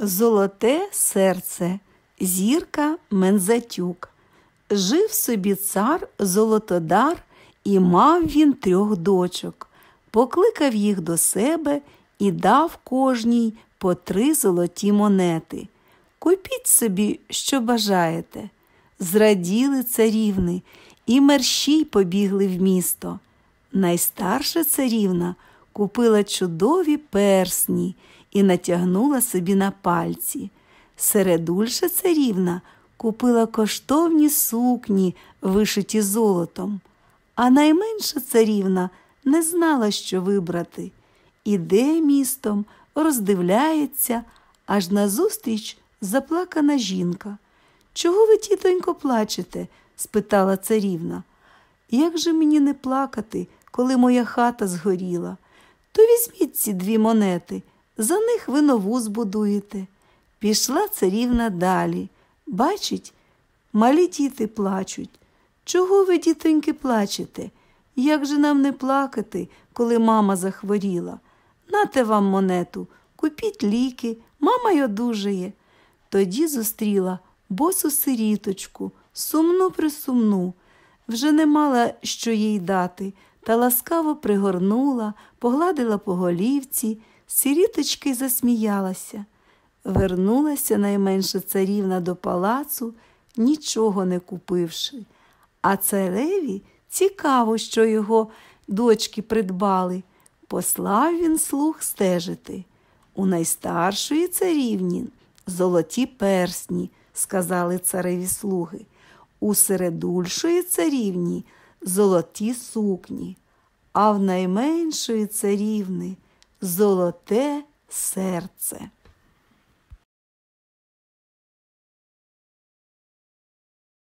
Золоте серце, зірка Мензатюк. Жив собі цар Золотодар, і мав він трьох дочок, покликав їх до себе і дав кожній по три золоті монети. Купіть собі, що бажаєте. Зраділи царівни, і мерщій побігли в місто. Найстарша царівна купила чудові персні і натягнула собі на пальці. Середульша царівна купила коштовні сукні, вишиті золотом, а найменша царівна не знала, що вибрати. Іде містом, роздивляється, аж назустріч заплакана жінка. Чого ви, тітонько, плачете? спитала царівна. Як же мені не плакати, коли моя хата згоріла? То візьміть ці дві монети. За них ви нову збудуєте. Пішла царівна далі. Бачить, малі діти плачуть. Чого ви, дітоньки, плачете? Як же нам не плакати, коли мама захворіла? Нате вам монету, купіть ліки, мама й одужає. Тоді зустріла босу сиріточку, сумну присумну. Вже не мала що їй дати та ласкаво пригорнула, погладила по голівці, сіріточки засміялася. Вернулася найменша царівна до палацу, нічого не купивши. А цареві цікаво, що його дочки придбали. Послав він слух стежити. У найстаршої царівні золоті персні, сказали цареві слуги, у середульшої царівні золоті сукні, а в найменшої царівни золоте серце.